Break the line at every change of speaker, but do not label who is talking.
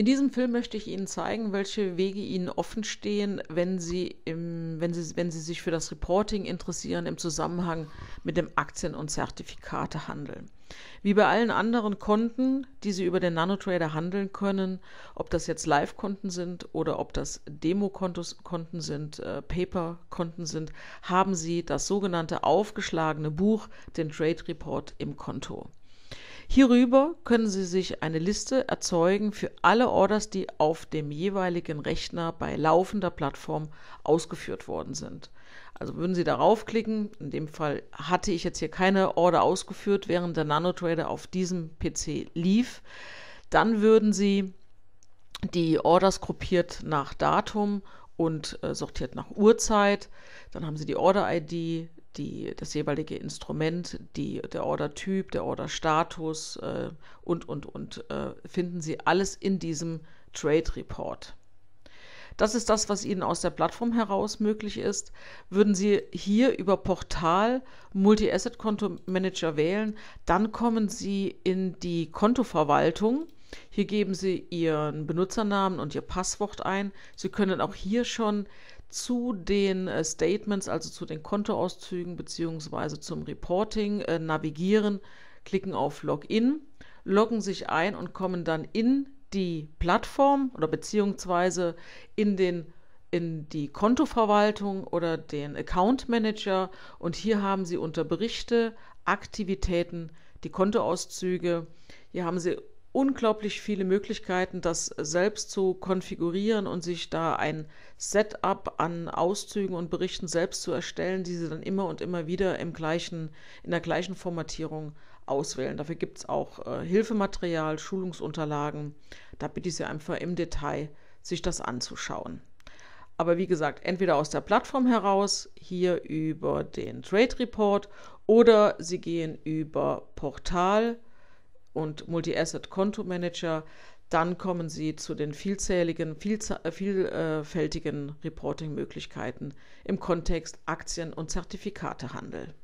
In diesem Film möchte ich Ihnen zeigen, welche Wege Ihnen offen stehen, wenn Sie, im, wenn Sie, wenn Sie sich für das Reporting interessieren im Zusammenhang mit dem Aktien- und Zertifikatehandel. Wie bei allen anderen Konten, die Sie über den Nanotrader handeln können, ob das jetzt Live-Konten sind oder ob das Demo-Konten sind, äh, Paper-Konten sind, haben Sie das sogenannte aufgeschlagene Buch, den Trade Report im Konto. Hierüber können Sie sich eine Liste erzeugen für alle Orders, die auf dem jeweiligen Rechner bei laufender Plattform ausgeführt worden sind. Also würden Sie darauf klicken, in dem Fall hatte ich jetzt hier keine Order ausgeführt, während der NanoTrader auf diesem PC lief, dann würden Sie die Orders gruppiert nach Datum und äh, sortiert nach Uhrzeit. Dann haben Sie die Order-ID, die, das jeweilige Instrument, die, der Ordertyp, der Orderstatus äh, und, und, und äh, finden Sie alles in diesem Trade Report. Das ist das, was Ihnen aus der Plattform heraus möglich ist. Würden Sie hier über Portal Multi-Asset-Konto-Manager wählen, dann kommen Sie in die Kontoverwaltung. Hier geben Sie Ihren Benutzernamen und Ihr Passwort ein. Sie können auch hier schon zu den äh, Statements, also zu den Kontoauszügen bzw. zum Reporting, äh, navigieren, klicken auf Login, loggen sich ein und kommen dann in die Plattform oder beziehungsweise in den in die Kontoverwaltung oder den Account Manager und hier haben Sie unter Berichte, Aktivitäten, die Kontoauszüge. Hier haben Sie unglaublich viele Möglichkeiten, das selbst zu konfigurieren und sich da ein Setup an Auszügen und Berichten selbst zu erstellen, die sie dann immer und immer wieder im gleichen, in der gleichen Formatierung auswählen. Dafür gibt es auch äh, Hilfematerial, Schulungsunterlagen. Da bitte ich Sie einfach im Detail, sich das anzuschauen. Aber wie gesagt, entweder aus der Plattform heraus, hier über den Trade Report oder Sie gehen über Portal und Multi-Asset-Konto-Manager. Dann kommen Sie zu den vielzähligen, äh, vielfältigen Reporting-Möglichkeiten im Kontext Aktien- und Zertifikatehandel.